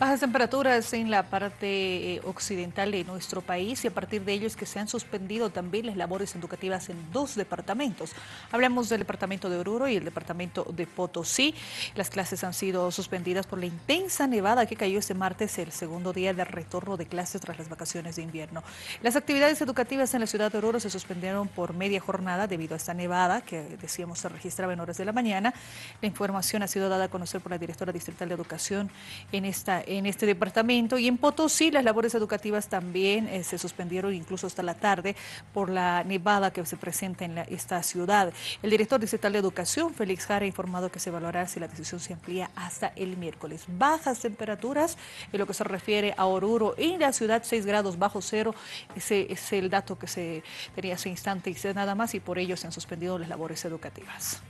Bajas temperaturas en la parte eh, occidental de nuestro país y a partir de ello es que se han suspendido también las labores educativas en dos departamentos. Hablamos del departamento de Oruro y el departamento de Potosí. Las clases han sido suspendidas por la intensa nevada que cayó este martes, el segundo día del retorno de clases tras las vacaciones de invierno. Las actividades educativas en la ciudad de Oruro se suspendieron por media jornada debido a esta nevada que decíamos se registraba en horas de la mañana. La información ha sido dada a conocer por la directora distrital de educación en esta en este departamento y en Potosí las labores educativas también eh, se suspendieron incluso hasta la tarde por la nevada que se presenta en esta ciudad. El director distrital de educación, Félix Jara, ha informado que se evaluará si la decisión se amplía hasta el miércoles. Bajas temperaturas en lo que se refiere a Oruro en la ciudad, 6 grados bajo cero, ese es el dato que se tenía hace y nada más y por ello se han suspendido las labores educativas.